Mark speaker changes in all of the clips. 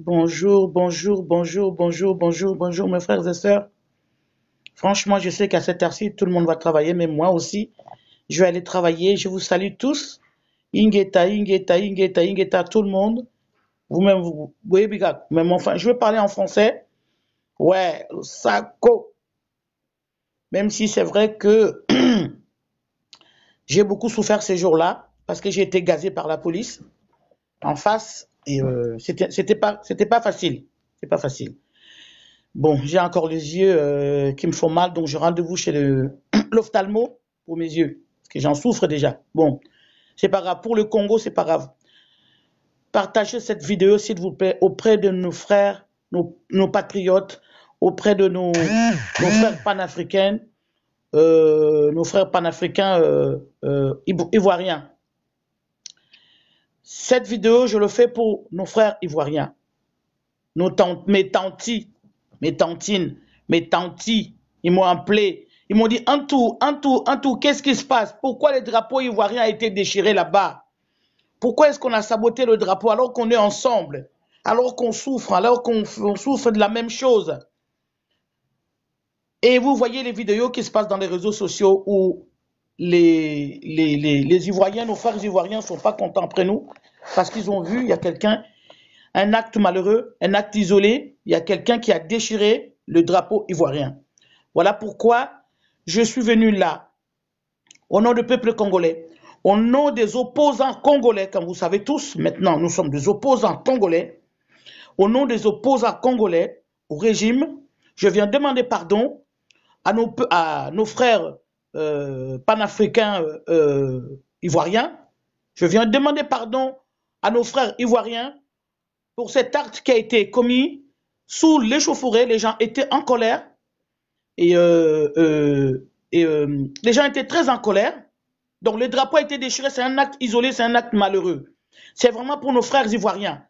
Speaker 1: Bonjour, bonjour, bonjour, bonjour, bonjour, bonjour, mes frères et sœurs. Franchement, je sais qu'à cette heure-ci, tout le monde va travailler, mais moi aussi, je vais aller travailler. Je vous salue tous. Ingeta, Ingeta, Ingeta, Ingeta, tout le monde. Vous-même, vous. Oui, Même enfin, je vais parler en français. Ouais, saco. Même si c'est vrai que j'ai beaucoup souffert ces jours-là, parce que j'ai été gazé par la police. En face, et euh, c'était, pas, facile. c'est pas facile. Bon, j'ai encore les yeux euh, qui me font mal, donc je rendez-vous chez l'ophtalmo pour mes yeux, parce que j'en souffre déjà. Bon, c'est pas grave. Pour le Congo, c'est pas grave. Partagez cette vidéo, s'il vous plaît, auprès de nos frères, nos, patriotes, auprès de nos, frères panafricains, nos frères panafricains euh, ivoiriens. Cette vidéo, je le fais pour nos frères ivoiriens, nos tantes, mes tantis, mes tantines, mes tantis. Ils m'ont appelé. Ils m'ont dit, en tout, en tout, en tout, qu'est-ce qui se passe Pourquoi le drapeau ivoirien a été déchiré là-bas Pourquoi est-ce qu'on a saboté le drapeau alors qu'on est ensemble Alors qu'on souffre, alors qu'on souffre de la même chose Et vous voyez les vidéos qui se passent dans les réseaux sociaux où les, les, les, Ivoiriens, nos frères Ivoiriens ne sont pas contents après nous parce qu'ils ont vu, il y a quelqu'un, un acte malheureux, un acte isolé, il y a quelqu'un qui a déchiré le drapeau ivoirien. Voilà pourquoi je suis venu là, au nom du peuple congolais, au nom des opposants congolais, comme vous savez tous, maintenant nous sommes des opposants congolais, au nom des opposants congolais au régime, je viens demander pardon à nos, à nos frères euh, panafricain euh, euh, ivoirien. Je viens demander pardon à nos frères ivoiriens pour cet acte qui a été commis sous les l'échauffourée. Les gens étaient en colère et, les gens étaient très en colère. Donc le drapeau a été déchiré, c'est un acte isolé, c'est un acte malheureux. C'est vraiment pour nos frères ivoiriens.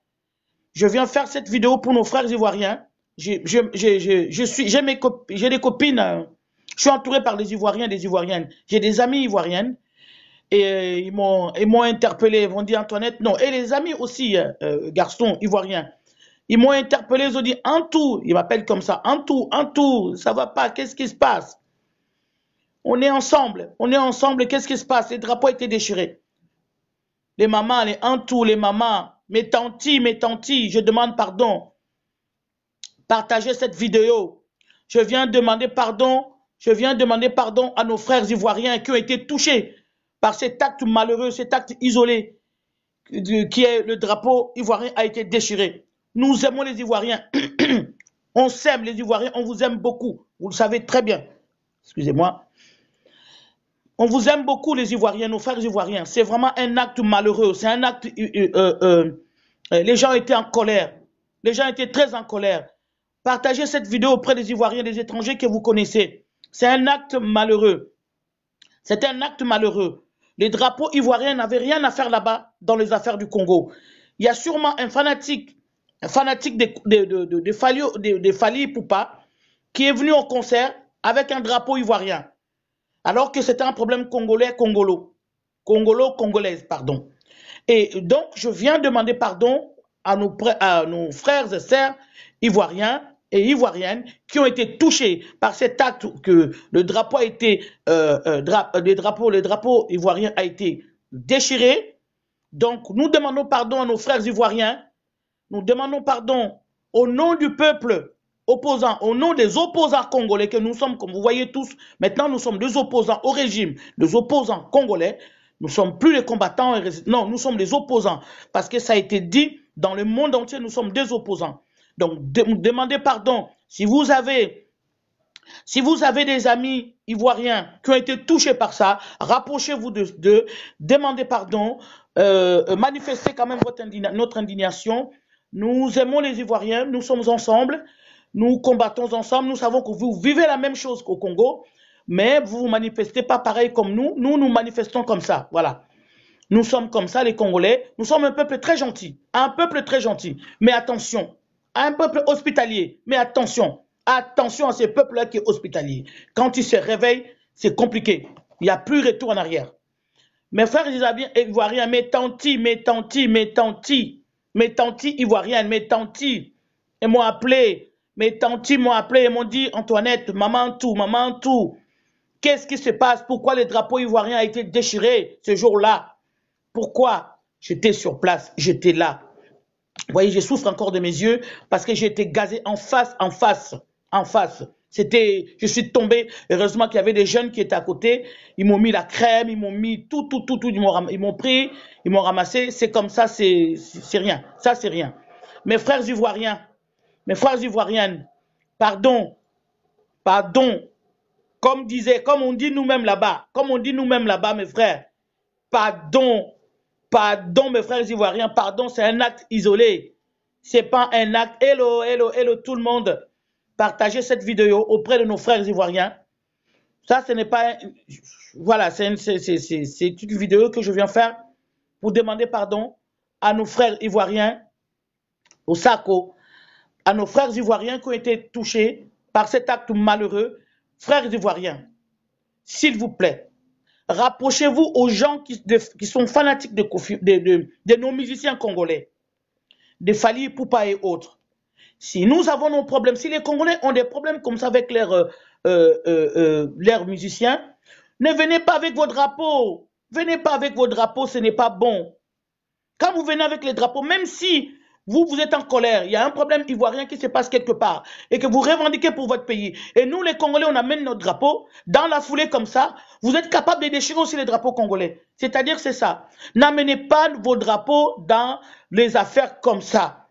Speaker 1: Je viens faire cette vidéo pour nos frères ivoiriens. J'ai des copines hein, je suis entouré par des Ivoiriens, des Ivoiriennes. J'ai des amis ivoiriennes et euh, ils m'ont interpellé, ils m'ont dit Antoinette, non, et les amis aussi, euh, euh, garçons ivoiriens, ils m'ont interpellé, ils ont dit Antou, ils m'appellent comme ça, Antou, Antou, ça va pas, qu'est-ce qui se passe On est ensemble, on est ensemble, qu'est-ce qui se passe Les drapeaux étaient déchirés. Les mamans, les Antou, les mamans, mes tantis, mes tantis, je demande pardon. Partagez cette vidéo. Je viens demander pardon je viens demander pardon à nos frères ivoiriens qui ont été touchés par cet acte malheureux, cet acte isolé, qui est le drapeau ivoirien a été déchiré. Nous aimons les Ivoiriens. on s'aime les Ivoiriens, on vous aime beaucoup. Vous le savez très bien. Excusez-moi. On vous aime beaucoup les Ivoiriens, nos frères Ivoiriens. C'est vraiment un acte malheureux. C'est un acte... Euh, euh, euh, les gens étaient en colère. Les gens étaient très en colère. Partagez cette vidéo auprès des Ivoiriens, des étrangers que vous connaissez. C'est un acte malheureux. C'est un acte malheureux. Les drapeaux ivoiriens n'avaient rien à faire là-bas dans les affaires du Congo. Il y a sûrement un fanatique, un fanatique des de, Fali, Poupa, qui est venu en concert avec un drapeau ivoirien, alors que c'était un problème congolais-congolo. Congolo-congolaise, pardon. Et donc, je viens demander pardon à nos, à nos frères et sœurs ivoiriens et ivoiriennes qui ont été touchées par cet acte que le drapeau a été, euh, euh, euh, le, drapeau, ivoirien a été déchiré. Donc nous demandons pardon à nos frères ivoiriens, nous demandons pardon au nom du peuple opposant, au nom des opposants congolais que nous sommes, comme vous voyez tous, maintenant nous sommes des opposants au régime, des opposants congolais, nous sommes plus les combattants, non, nous sommes des opposants, parce que ça a été dit, dans le monde entier, nous sommes des opposants. Donc, demandez pardon. Si vous avez si vous avez des amis ivoiriens qui ont été touchés par ça, rapprochez-vous d'eux, de, demandez pardon, euh, manifestez quand même votre notre indignation. Nous aimons les Ivoiriens, nous sommes ensemble, nous combattons ensemble, nous savons que vous vivez la même chose qu'au Congo, mais vous vous manifestez pas pareil comme nous, nous nous manifestons comme ça, voilà. Nous sommes comme ça les Congolais, nous sommes un peuple très gentil, un peuple très gentil, mais attention, un peuple hospitalier. Mais attention, attention à ce peuple-là qui est hospitalier. Quand il se réveille, c'est compliqué. Il n'y a plus retour en arrière. Mes frères ivoiriens, mes tantis, mes tantis, mes tantis, mes tantis ivoiriennes, mes tantis, ils m'ont appelé, mes tantis m'ont appelé et m'ont dit Antoinette, maman tout, maman tout, qu'est-ce qui se passe Pourquoi le drapeau ivoirien a été déchiré ce jour-là Pourquoi J'étais sur place, j'étais là. Vous voyez, je souffre encore de mes yeux parce que j'ai été gazé en face, en face, en face. C'était, je suis tombé. Heureusement qu'il y avait des jeunes qui étaient à côté. Ils m'ont mis la crème, ils m'ont mis tout, tout, tout, tout. Ils m'ont, pris, ils m'ont ramassé. C'est comme ça, c'est, c'est rien. Ça, c'est rien. Mes frères ivoiriens, mes frères ivoiriennes, pardon, pardon. Comme disait, comme on dit nous-mêmes là-bas, comme on dit nous-mêmes là-bas, mes frères, pardon, Pardon, mes frères ivoiriens, pardon, c'est un acte isolé. C'est pas un acte. Hello, hello, hello, tout le monde. Partagez cette vidéo auprès de nos frères ivoiriens. Ça, ce n'est pas. Voilà, c'est une, vidéo que je viens faire pour demander pardon à nos frères ivoiriens au SACO, à nos frères ivoiriens qui ont été touchés par cet acte malheureux. Frères ivoiriens, s'il vous plaît, Rapprochez-vous aux gens qui, sont fanatiques de, nos musiciens congolais, de Fali Poupa et autres. Si nous avons nos problèmes, si les Congolais ont des problèmes comme ça avec leurs euh, euh, euh, musiciens, ne venez pas avec vos drapeaux. Venez pas avec vos drapeaux, ce n'est pas bon. Quand vous venez avec les drapeaux, même si vous, vous êtes en colère. Il y a un problème ivoirien qui se passe quelque part et que vous revendiquez pour votre pays. Et nous, les Congolais, on amène notre drapeau dans la foulée comme ça. Vous êtes capable de déchirer aussi les drapeaux congolais. C'est-à-dire, c'est ça. N'amenez pas vos drapeaux dans les affaires comme ça.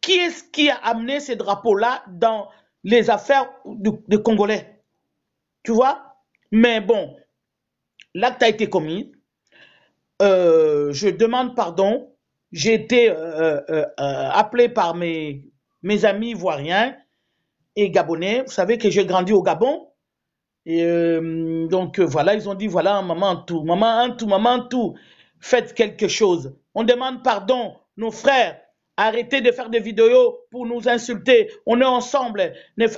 Speaker 1: Qui est-ce qui a amené ces drapeaux-là dans les affaires des Congolais Tu vois Mais bon, l'acte a été commis. Euh, je demande pardon j'ai été euh, euh, euh, appelé par mes, amis ivoiriens et gabonais. Vous savez que j'ai grandi au Gabon. Et donc voilà, ils ont dit voilà, maman tout, maman tout, maman tout, faites quelque chose. On demande pardon, nos frères. Arrêtez de faire des vidéos pour nous insulter. On est ensemble.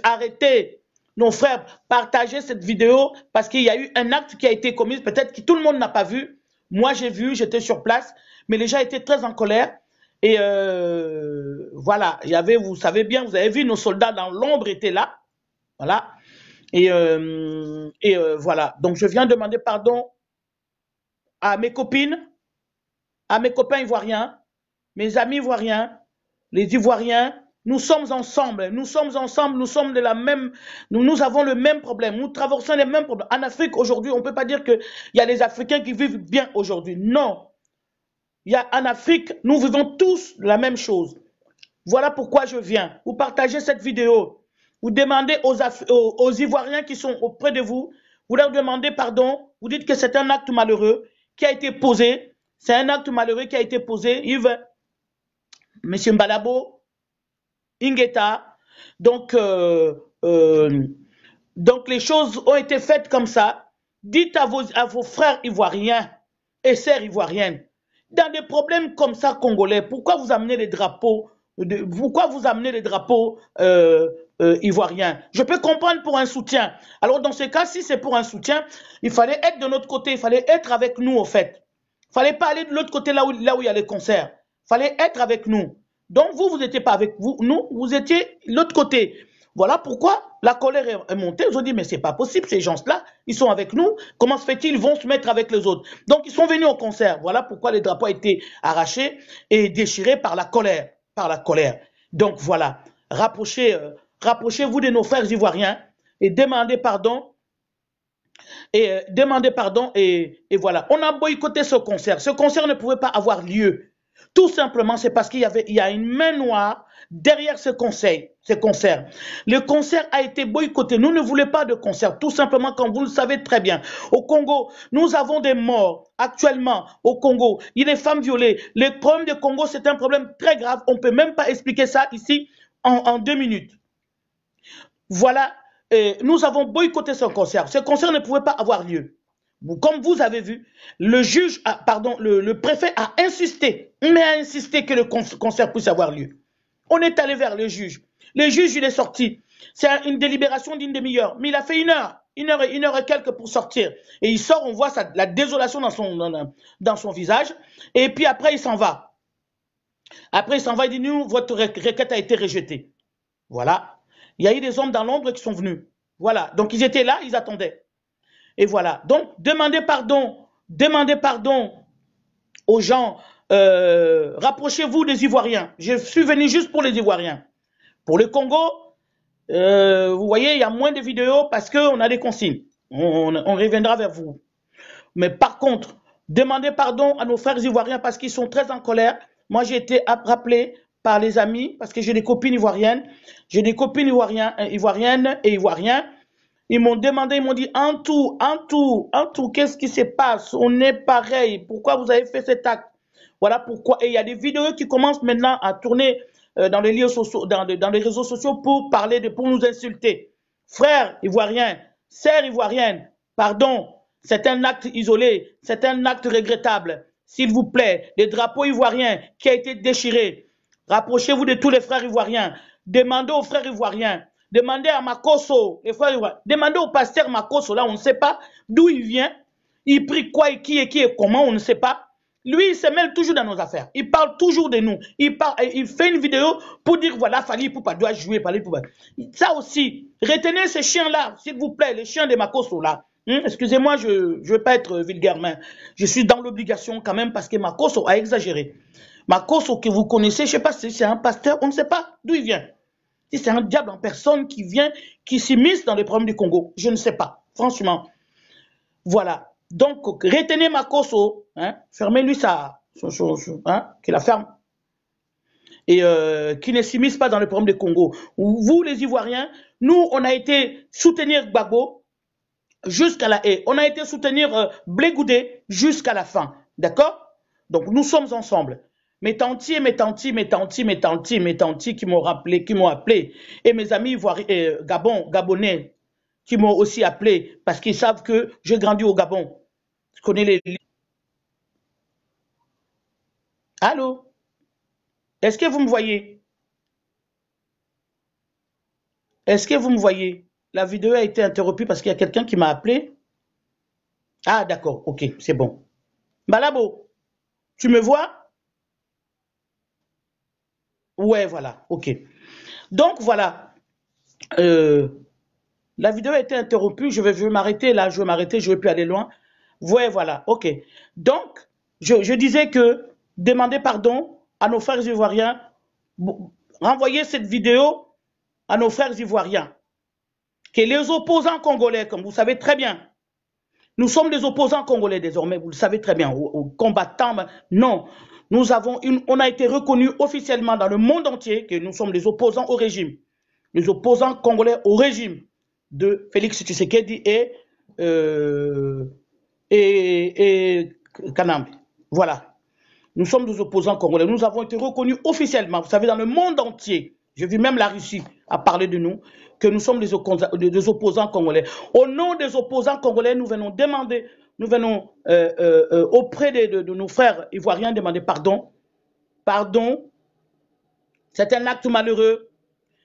Speaker 1: Arrêtez, nos frères, partagez cette vidéo parce qu'il y a eu un acte qui a été commis, peut-être que tout le monde n'a pas vu. Moi, j'ai vu, j'étais sur place mais les gens étaient très en colère. Et euh, voilà, y avait, vous savez bien, vous avez vu, nos soldats dans l'ombre étaient là. Voilà. Et, euh, euh, voilà. Donc je viens demander pardon à mes copines, à mes copains ivoiriens, mes amis ivoiriens, les Ivoiriens. Nous sommes ensemble, nous sommes ensemble, nous sommes de la même, nous, nous avons le même problème, nous traversons les mêmes problèmes. En Afrique aujourd'hui, on ne peut pas dire qu'il y a les Africains qui vivent bien aujourd'hui. Non, en Afrique, nous vivons tous la même chose. Voilà pourquoi je viens. Vous partagez cette vidéo. Vous demandez aux, Ivoiriens qui sont auprès de vous, vous leur demandez pardon, vous dites que c'est un acte malheureux qui a été posé. C'est un acte malheureux qui a été posé. Yves, Monsieur Mbalabo, Ingeta, donc, euh, euh, donc les choses ont été faites comme ça. Dites à vos, à vos frères ivoiriens et sœurs ivoiriennes dans des problèmes comme ça, Congolais, pourquoi vous amenez les drapeaux, pourquoi vous amenez les drapeaux euh, euh, ivoiriens Je peux comprendre pour un soutien. Alors dans ce cas, si c'est pour un soutien, il fallait être de notre côté, il fallait être avec nous, au fait. Il fallait pas aller de l'autre côté, là où, là où il y a les concerts. Il fallait être avec nous. Donc vous, vous n'étiez pas avec nous, vous étiez de l'autre côté. Voilà pourquoi la colère est montée. Ils ont dit, mais c'est pas possible, ces gens-là, ils sont avec nous. Comment se fait-il Ils vont se mettre avec les autres. Donc, ils sont venus au concert. Voilà pourquoi les drapeaux ont été arrachés et déchirés par la colère. Par la colère. Donc, voilà. Rapprochez, euh, vous de nos frères ivoiriens et demandez pardon. Et euh, demandez pardon et voilà. On a boycotté ce concert. Ce concert ne pouvait pas avoir lieu. Tout simplement, c'est parce qu'il y avait, a une main noire derrière ce conseil, ce concert. Le concert a été boycotté. Nous ne voulons pas de concert. Tout simplement, comme vous le savez très bien, au Congo, nous avons des morts actuellement au Congo. Il y a des femmes violées. Le problème du Congo, c'est un problème très grave. On ne peut même pas expliquer ça ici en, deux minutes. Voilà. Euh, nous avons boycotté ce concert. Ce concert ne pouvait pas avoir lieu. Comme vous avez vu, le juge, pardon, le, préfet a insisté, mais a insisté que le concert puisse avoir lieu. On est allé vers le juge. Le juge, il est sorti. C'est une délibération d'une demi-heure, mais il a fait une heure, une heure et quelques pour sortir. Et il sort, on voit la désolation dans son, dans son visage. Et puis après, il s'en va. Après, il s'en va, il dit, nous, votre requête a été rejetée. Voilà. Il y a eu des hommes dans l'ombre qui sont venus. Voilà. Donc, ils étaient là, ils attendaient. Et voilà. Donc, demandez pardon. Demandez pardon aux gens. Euh, rapprochez-vous des Ivoiriens. Je suis venu juste pour les Ivoiriens. Pour le Congo, euh, vous voyez, il y a moins de vidéos parce qu'on a des consignes. On, reviendra vers vous. Mais par contre, demandez pardon à nos frères Ivoiriens parce qu'ils sont très en colère. Moi, j'ai été rappelé par les amis, parce que j'ai des copines ivoiriennes, j'ai des copines ivoiriennes, ivoiriennes et ivoiriens ils m'ont demandé, ils m'ont dit, en tout, en tout, en tout, qu'est-ce qui se passe On est pareil. Pourquoi vous avez fait cet acte Voilà pourquoi. Et il y a des vidéos qui commencent maintenant à tourner euh, dans les, sociaux, dans, les réseaux sociaux pour parler, de, pour nous insulter. Frères Ivoiriens, sœurs Ivoiriennes, pardon, c'est un acte isolé, c'est un acte regrettable. S'il vous plaît, le drapeau ivoirien qui a été déchiré, rapprochez-vous de tous les frères ivoiriens. Demandez aux frères ivoiriens demandez à Makoso, les frères, demandez au pasteur Makoso, là, on ne sait pas d'où il vient, il prie quoi et qui et qui et comment, on ne sait pas. Lui, il se mêle toujours dans nos affaires. Il parle toujours de nous. Il, il fait une vidéo pour dire voilà, Fali Poupa doit jouer, parler Poupa. Ça aussi, retenez ces chiens-là, s'il vous plaît, les chiens de Makoso là. Hmm, excusez-moi, je ne veux pas être vulgaire, mais je suis dans l'obligation quand même parce que Makoso a exagéré. Makoso que vous connaissez, je ne sais pas si c'est un pasteur, on ne sait pas d'où il vient c'est un diable en personne qui vient, qui s'immisce dans les problèmes du Congo. Je ne sais pas, franchement. Voilà. Donc, retenez Makoso, hein, fermez-lui ça, hein, qu'il la ferme, et euh, qui ne s'immisce pas dans le problème du Congo. Vous, les Ivoiriens, nous, on a été soutenir Gbagbo jusqu'à la haie. On a été soutenir euh, Blégoudé jusqu'à la fin. D'accord Donc, nous sommes ensemble. Mes tantiers, mes tantes, mes tantes, mes tantes, mes tantes qui m'ont rappelé, qui m'ont appelé. Et mes amis euh, Gabonais, qui m'ont aussi appelé parce qu'ils savent que j'ai grandi au Gabon. Je connais les. Allô? Est-ce que vous me voyez? Est-ce que vous me voyez? La vidéo a été interrompue parce qu'il y a quelqu'un qui m'a appelé. Ah, d'accord, ok, c'est bon. Balabo, tu me vois? Ouais, voilà, ok. Donc voilà, euh, la vidéo a été interrompue, je vais, m'arrêter là, je vais m'arrêter, je ne vais plus aller loin. Ouais, voilà, ok. Donc, je, disais que demandez pardon à nos frères ivoiriens, renvoyez cette vidéo à nos frères ivoiriens, que les opposants congolais, comme vous savez très bien, nous sommes des opposants congolais désormais, vous le savez très bien, aux, aux combattants, non, nous avons une, on a été reconnus officiellement dans le monde entier que nous sommes les opposants au régime, les opposants congolais au régime de Félix Tshisekedi et, euh, Kanam. Voilà. Nous sommes des opposants congolais. Nous avons été reconnus officiellement, vous savez, dans le monde entier. J'ai vu même la Russie à parler de nous, que nous sommes des, opposants congolais. Au nom des opposants congolais, nous venons demander nous venons euh, euh, euh, auprès de, nos frères ivoiriens demander pardon. Pardon, c'est un acte malheureux,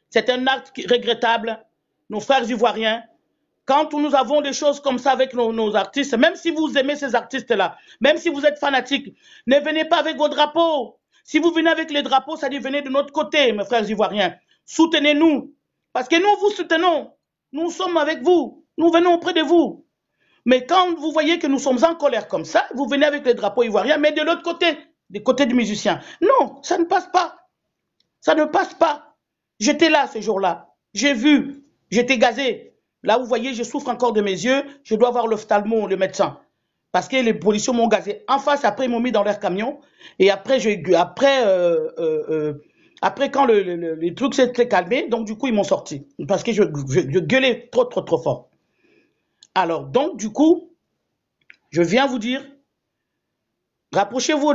Speaker 1: c'est un acte regrettable. Nos frères ivoiriens, quand nous avons des choses comme ça avec nos, nos artistes, même si vous aimez ces artistes-là, même si vous êtes fanatiques, ne venez pas avec vos drapeaux. Si vous venez avec les drapeaux, ça dit venez de notre côté, mes frères ivoiriens. Soutenez-nous, parce que nous vous soutenons. Nous sommes avec vous. Nous venons auprès de vous. Mais quand vous voyez que nous sommes en colère comme ça, vous venez avec les drapeaux ivoiriens, mais de l'autre côté, du côté du musicien. Non, ça ne passe pas. Ça ne passe pas. J'étais là ce jour-là. J'ai vu. J'étais gazé. Là, vous voyez, je souffre encore de mes yeux. Je dois voir l'ophtalmo, le médecin. Parce que les policiers m'ont gazé. En face, après, ils m'ont mis dans leur camion. Et après, je, après, euh, euh, euh, après quand le, trucs s'étaient calmés, truc s'est calmé, donc du coup, ils m'ont sorti. Parce que je gueulais trop, trop, trop fort. Alors, donc, du coup, je viens vous dire, rapprochez-vous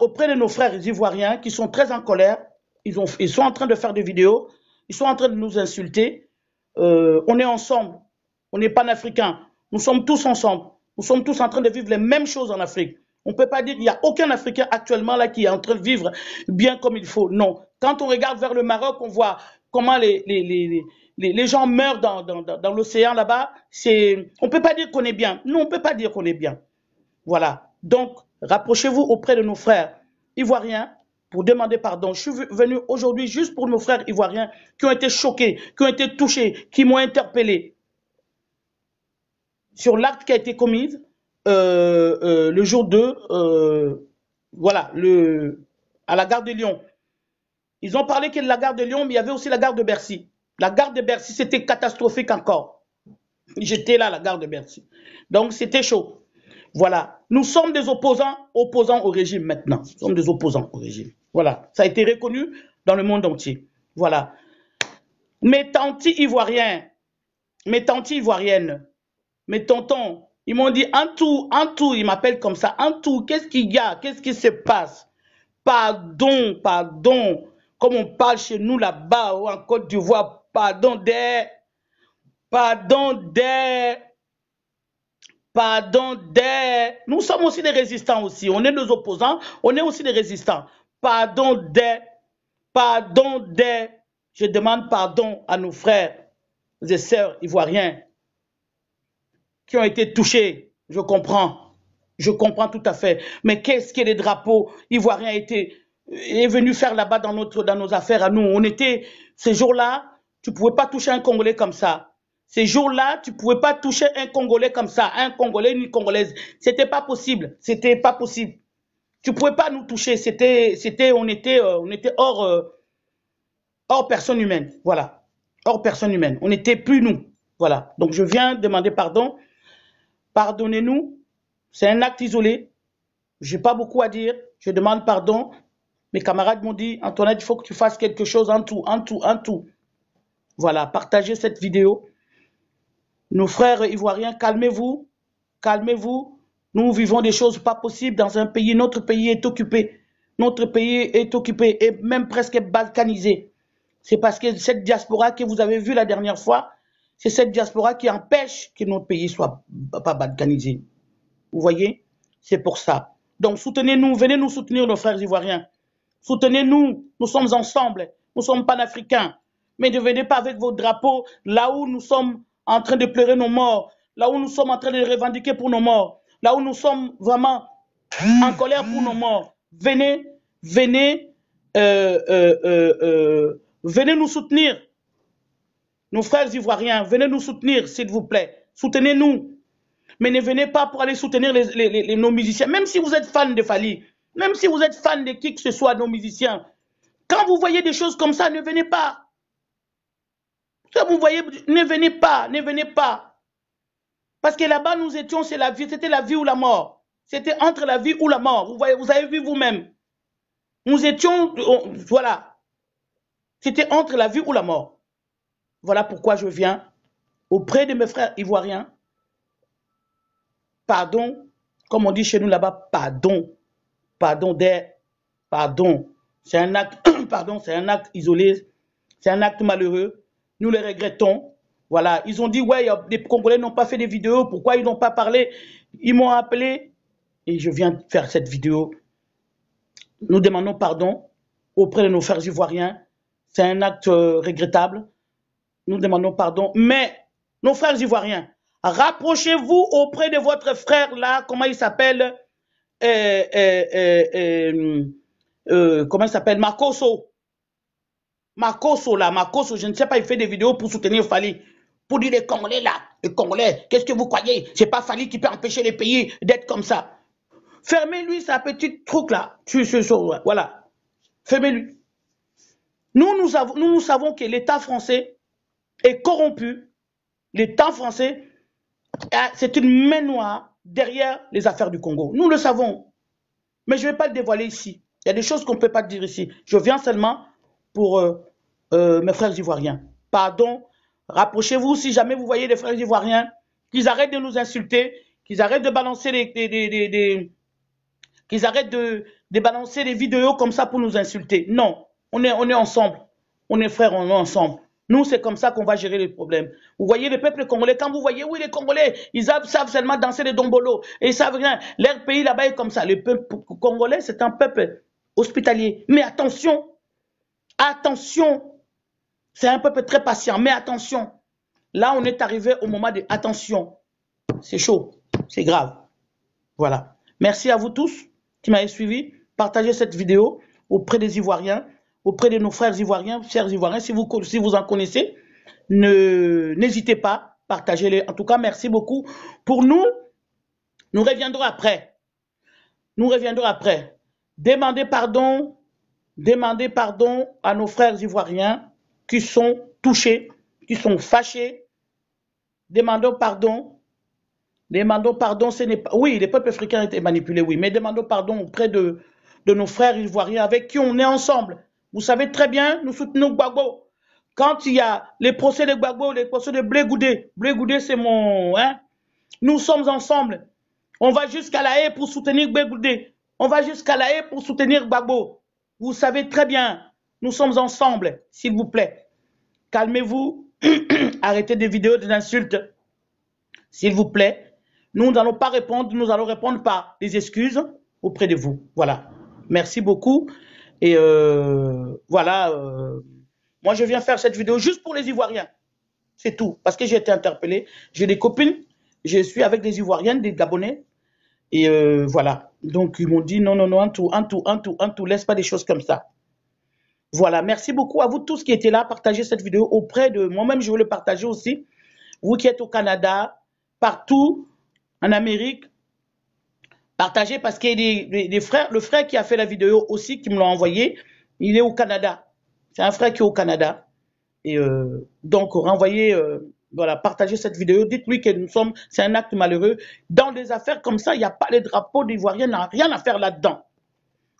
Speaker 1: auprès de nos frères ivoiriens qui sont très en colère. Ils, sont en train de faire des vidéos, ils sont en train de nous insulter. Euh, on est ensemble, on n'est est africains, nous sommes tous ensemble. Nous sommes tous en train de vivre les mêmes choses en Afrique. On ne peut pas dire qu'il n'y a aucun Africain actuellement là qui est en train de vivre bien comme il faut. Non. Quand on regarde vers le Maroc, on voit comment les, les, gens meurent dans, l'océan là-bas. on ne peut pas dire qu'on est bien. Nous, on ne peut pas dire qu'on est bien. Voilà. Donc, rapprochez-vous auprès de nos frères ivoiriens pour demander pardon. Je suis venu aujourd'hui juste pour nos frères ivoiriens qui ont été choqués, qui ont été touchés, qui m'ont interpellé sur l'acte qui a été commis euh, euh, le jour de, euh, voilà, à la gare de Lyon. Ils ont parlé qu'il y la gare de Lyon, mais il y avait aussi la gare de Bercy. La gare de Bercy, c'était catastrophique encore. J'étais là, la gare de Bercy. Donc, c'était chaud. Voilà. Nous sommes des opposants, opposants au régime maintenant. Nous sommes des opposants au régime. Voilà. Ça a été reconnu dans le monde entier. Voilà. Mes tantes ivoiriens, mes tantes ivoiriennes, mes tontons, ils m'ont dit, en tout, en tout, ils m'appellent comme ça, en tout, qu'est-ce qu'il y a, qu'est-ce qui se passe Pardon, pardon, comme on parle chez nous là-bas, ou en Côte d'Ivoire, pardon des, pardon des, pardon des. Nous sommes aussi des résistants aussi. On est nos opposants, on est aussi des résistants. Pardon des, pardon des. Je demande pardon à nos frères et sœurs ivoiriens qui ont été touchés. Je comprends. Je comprends tout à fait. Mais qu'est-ce que les drapeaux ivoiriens étaient, est venu faire là-bas dans, notre, dans nos affaires à nous On était, ces jours-là, tu ne pouvais pas toucher un Congolais comme ça. Ces jours-là, tu ne pouvais pas toucher un Congolais comme ça, un Congolais, une Congolaise. C'était pas possible. C'était pas possible. Tu ne pouvais pas nous toucher. C'était, c'était, on était, euh, on était hors, euh, hors personne humaine. Voilà. Hors personne humaine. On n'était plus nous. Voilà. Donc je viens demander pardon. Pardonnez-nous. C'est un acte isolé. Je n'ai pas beaucoup à dire. Je demande pardon. Mes camarades m'ont dit, Antoinette, il faut que tu fasses quelque chose en tout, en tout, en tout. Voilà, partagez cette vidéo. Nos frères ivoiriens, calmez-vous, calmez-vous. Nous vivons des choses pas possibles dans un pays. Notre pays est occupé. Notre pays est occupé et même presque balkanisé. C'est parce que cette diaspora que vous avez vue la dernière fois, c'est cette diaspora qui empêche que notre pays soit pas balkanisé. Vous voyez C'est pour ça. Donc soutenez-nous, venez nous soutenir nos frères ivoiriens. Soutenez-nous, nous sommes ensemble, nous sommes panafricains. Mais ne venez pas avec vos drapeaux là où nous sommes en train de pleurer nos morts, là où nous sommes en train de revendiquer pour nos morts, là où nous sommes vraiment en colère pour nos morts. Venez, venez, euh, euh, euh, venez nous soutenir. Nos frères ivoiriens, venez nous soutenir, s'il vous plaît. Soutenez-nous. Mais ne venez pas pour aller soutenir nos musiciens. Même si vous êtes fan de Fali, même si vous êtes fan de qui que ce soit, nos musiciens, quand vous voyez des choses comme ça, ne venez pas. Ça, vous voyez, ne venez pas, ne venez pas. Parce que là-bas, nous étions, c'est la vie, c'était la vie ou la mort. C'était entre la vie ou la mort. Vous voyez, vous avez vu vous-même. Nous étions, voilà. C'était entre la vie ou la mort. Voilà pourquoi je viens auprès de mes frères ivoiriens. Pardon, comme on dit chez nous là-bas, pardon. Pardon des, pardon. C'est un acte, pardon, c'est un acte isolé, c'est un acte malheureux. Nous les regrettons. Voilà, ils ont dit, ouais, les Congolais n'ont pas fait des vidéos, pourquoi ils n'ont pas parlé Ils m'ont appelé et je viens faire cette vidéo. Nous demandons pardon auprès de nos frères ivoiriens. C'est un acte euh, regrettable. Nous demandons pardon. Mais, nos frères ivoiriens, rapprochez-vous auprès de votre frère là, comment il s'appelle euh, euh, Comment il s'appelle Marcoso. Makoso là, Makoso, je ne sais pas, il fait des vidéos pour soutenir Fali. Pour dire les Congolais là, les Congolais, qu'est-ce que vous croyez C'est pas Fali qui peut empêcher les pays d'être comme ça. Fermez-lui sa petite truc là. Voilà. Fermez-lui. Nous, nous, nous, nous savons que l'État français est corrompu. L'État français, ah, c'est une main noire derrière les affaires du Congo. Nous le savons. Mais je ne vais pas le dévoiler ici. Il y a des choses qu'on ne peut pas dire ici. Je viens seulement pour euh, euh, mes frères ivoiriens. Pardon, rapprochez-vous si jamais vous voyez des frères ivoiriens, qu'ils arrêtent de nous insulter, qu'ils arrêtent de balancer des, des, des, qu'ils arrêtent de, de, balancer des vidéos comme ça pour nous insulter. Non, on est, on est ensemble, on est frères, on est ensemble. Nous, c'est comme ça qu'on va gérer les problèmes. Vous voyez, le peuple congolais, quand vous voyez, oui, les Congolais, ils savent seulement danser les dombolos, et ils savent rien. Leur pays là-bas est comme ça. Le peuple congolais, c'est un peuple hospitalier. Mais attention, Attention, c'est un peuple très patient, mais attention. Là, on est arrivé au moment de attention. C'est chaud, c'est grave. Voilà. Merci à vous tous qui m'avez suivi. Partagez cette vidéo auprès des Ivoiriens, auprès de nos frères Ivoiriens, chers Ivoiriens. Si vous, si vous en connaissez, n'hésitez pas, partagez-les. En tout cas, merci beaucoup. Pour nous, nous reviendrons après. Nous reviendrons après. Demandez pardon Demandez pardon à nos frères ivoiriens qui sont touchés, qui sont fâchés. Demandons pardon. Demandons pardon, ce n'est pas... Oui, les peuples africains ont été manipulés, oui, mais demandons pardon auprès de, de nos frères ivoiriens avec qui on est ensemble. Vous savez très bien, nous soutenons Gbagbo. Quand il y a les procès de Gbagbo, les procès de Blé Goudé, c'est mon... Hein? Nous sommes ensemble. On va jusqu'à la haie pour soutenir Blé On va jusqu'à la haie pour soutenir Gbagbo. Vous savez très bien, nous sommes ensemble, s'il vous plaît. Calmez-vous, arrêtez des vidéos, d'insultes. insultes, s'il vous plaît. Nous n'allons pas répondre, nous allons répondre par des excuses auprès de vous. Voilà. Merci beaucoup. Et euh, voilà, euh, moi je viens faire cette vidéo juste pour les Ivoiriens. C'est tout. Parce que j'ai été interpellé. J'ai des copines. Je suis avec des Ivoiriens, des Gabonais. Et euh, voilà. Donc, ils m'ont dit non, non, non, tout, tout, un un tout, un tout, laisse pas des choses comme ça. Voilà, merci beaucoup à vous tous qui étaient là. Partagez cette vidéo auprès de moi-même, je veux le partager aussi. Vous qui êtes au Canada, partout, en Amérique, partagez parce qu'il y a des, frères, le frère qui a fait la vidéo aussi, qui me l'a envoyé, il est au Canada. C'est un frère qui est au Canada. Et euh, donc, renvoyez. Euh, voilà, partagez cette vidéo. Dites-lui que nous sommes, c'est un acte malheureux. Dans des affaires comme ça, il n'y a pas les drapeaux d'Ivoiriens, n'a rien à faire là-dedans.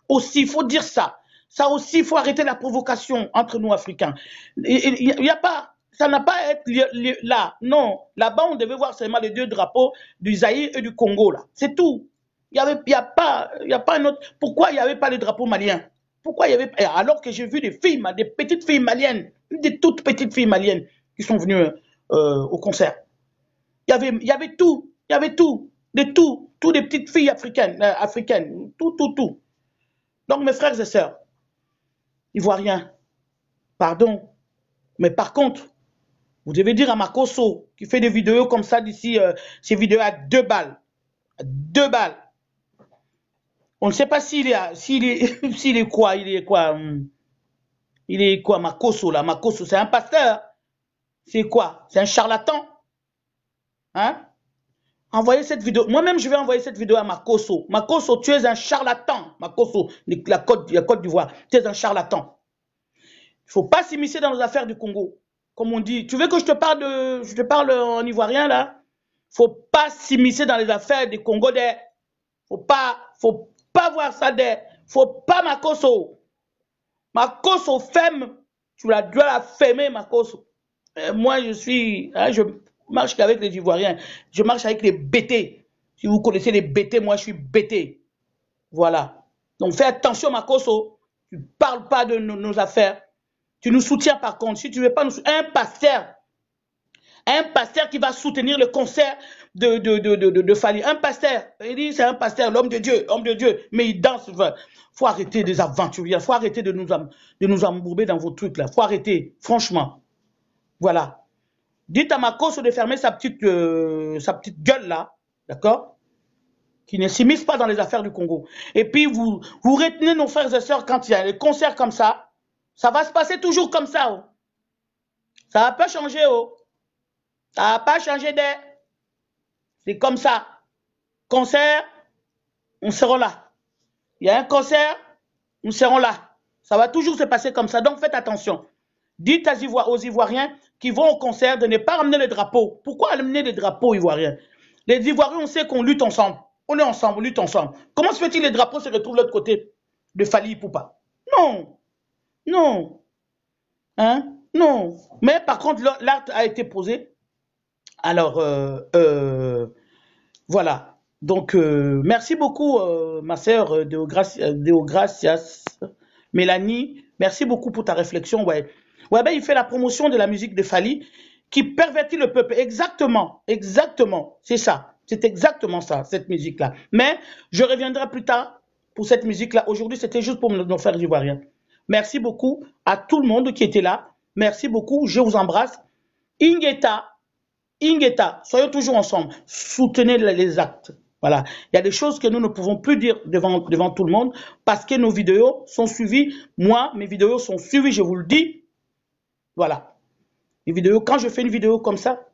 Speaker 1: Aussi, il faut dire ça. Ça aussi, il faut arrêter la provocation entre nous, Africains. Il n'y a pas, ça n'a pas à être là. Non, là-bas, on devait voir seulement les deux drapeaux du Zaïre et du Congo, là. C'est tout. Il n'y avait, a pas, a pas un autre. Pourquoi il n'y avait pas les drapeaux maliens Pourquoi avait eh, Alors que j'ai vu des filles, des petites filles maliennes, des toutes petites filles maliennes qui sont venues euh, euh, au concert. Il y, avait, il y avait tout, il y avait tout, de tout, toutes des petites filles africaines, euh, africaines, tout, tout, tout. Donc mes frères et sœurs, rien. pardon, mais par contre, vous devez dire à Makoso, qui fait des vidéos comme ça d'ici, euh, ces vidéos à deux balles, deux balles. On ne sait pas s'il est, s'il quoi, il est quoi, il est quoi, hum, Makoso là, Makoso, c'est un pasteur. C'est quoi C'est un charlatan Hein Envoyez cette vidéo. Moi-même, je vais envoyer cette vidéo à Makoso. Makoso, tu es un charlatan. Makoso, la Côte, la Côte d'Ivoire, tu es un charlatan. Il ne faut pas s'immiscer dans les affaires du Congo. Comme on dit, tu veux que je te parle, de, je te parle en ivoirien là Il faut pas s'immiscer dans les affaires du Congo des faut pas faut pas voir ça ne faut pas Makoso Makoso ferme tu la dois la fermer Makoso euh, moi, je suis. Hein, je marche qu'avec les Ivoiriens. Je marche avec les bêtés. Si vous connaissez les bêtés, moi, je suis bêté. Voilà. Donc, fais attention, Makoso. Tu ne parles pas de nos, affaires. Tu nous soutiens, par contre. Si tu veux pas nous Un pasteur. Un pasteur qui va soutenir le concert de, de, de, Fali. Un pasteur. Il dit, c'est un pasteur, l'homme de Dieu, homme de Dieu. Mais il danse. Il faut arrêter des aventuriers. Faut arrêter de nous, de nous embourber dans vos trucs, là. Faut arrêter, franchement. Voilà. Dites à cause de fermer sa petite, euh, sa petite gueule là, d'accord Qui ne s'immisce pas dans les affaires du Congo. Et puis vous, vous retenez nos frères et sœurs quand il y a des concerts comme ça. Ça va se passer toujours comme ça. Oh. Ça va pas changer. Oh. Ça va pas changer d'air. C'est comme ça. Concert, on sera là. Il y a un concert, nous serons là. Ça va toujours se passer comme ça. Donc faites attention. Dites aux Ivoiriens qui vont au concert de ne pas ramener les drapeaux. Pourquoi amener les drapeaux, Ivoiriens Les Ivoiriens, on sait qu'on lutte ensemble. On est ensemble, on lutte ensemble. Comment se fait-il les drapeaux se retrouvent de l'autre côté de Fali pas Non. Non. Hein Non. Mais par contre, l'art a été posé. Alors, euh, euh, voilà. Donc, euh, merci beaucoup, ma sœur Deogracias, Mélanie. Merci beaucoup pour ta réflexion. Ouais. Ben, il fait la promotion de la musique de Fali qui pervertit le peuple. Exactement, exactement, c'est ça. C'est exactement ça, cette musique-là. Mais je reviendrai plus tard pour cette musique-là. Aujourd'hui, c'était juste pour nous faire du Merci beaucoup à tout le monde qui était là. Merci beaucoup, je vous embrasse. Ingeta, Ingeta, soyons toujours ensemble. Soutenez les actes. Voilà. Il y a des choses que nous ne pouvons plus dire devant, devant tout le monde parce que nos vidéos sont suivies. Moi, mes vidéos sont suivies, je vous le dis. Voilà. Une vidéos quand je fais une vidéo comme ça,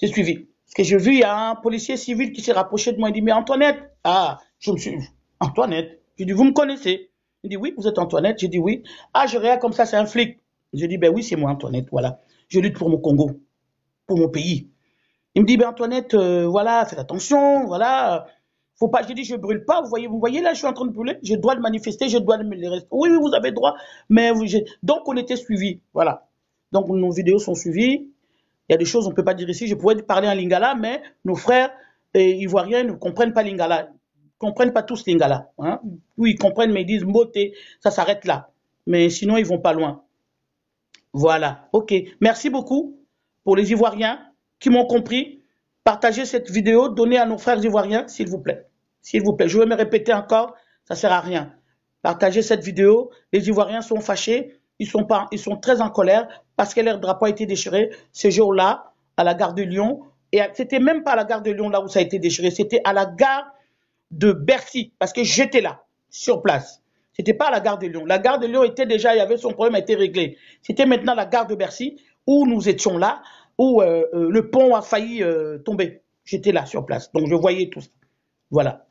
Speaker 1: j'ai suivi. Parce que j'ai vu, il y a un policier civil qui s'est rapproché de moi. Il dit, mais Antoinette, ah, je me suis, Antoinette. J'ai dit, vous me connaissez Il dit, oui, vous êtes Antoinette. J'ai dit, oui. Ah, je regarde comme ça, c'est un flic. je dit, ben oui, c'est moi, Antoinette, voilà. Je lutte pour mon Congo, pour mon pays. Il me dit, ben Antoinette, euh, voilà, faites attention, voilà. Faut pas, je dis, je brûle pas. Vous voyez, vous voyez là, je suis en train de brûler. je dois le manifester, je dois le Oui, oui, vous avez droit. Mais vous, donc, on était suivi, Voilà. Donc, nos vidéos sont suivies. Il y a des choses on ne peut pas dire ici. Je pourrais parler en lingala, mais nos frères ivoiriens ne comprennent pas lingala. ne comprennent pas tous lingala. Hein. Oui, ils comprennent, mais ils disent moté. Ça s'arrête là. Mais sinon, ils vont pas loin. Voilà. OK. Merci beaucoup pour les Ivoiriens qui m'ont compris. Partagez cette vidéo, donnez à nos frères ivoiriens, s'il vous plaît. S'il vous plaît, je vais me répéter encore, ça ne sert à rien. Partagez cette vidéo, les Ivoiriens sont fâchés, ils sont, ils sont très en colère parce que leur drapeau a été déchiré ce jour-là à la gare de Lyon. Et c'était même pas à la gare de Lyon là où ça a été déchiré, c'était à la gare de Bercy parce que j'étais là, sur place. C'était pas à la gare de Lyon. La gare de Lyon était déjà, il y avait son problème, a été réglé. C'était maintenant la gare de Bercy où nous étions là, où euh, euh, le pont a failli euh, tomber. J'étais là sur place, donc je voyais tout ça. Voilà.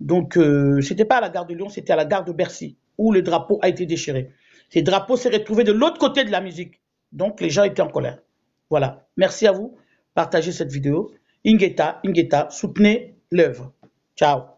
Speaker 1: Donc, ce euh, c'était pas à la gare de Lyon, c'était à la gare de Bercy, où le drapeau a été déchiré. Ces drapeaux s'est retrouvé de l'autre côté de la musique. Donc, les gens étaient en colère. Voilà. Merci à vous. Partagez cette vidéo. Ingeta, Ingeta, soutenez l'œuvre. Ciao.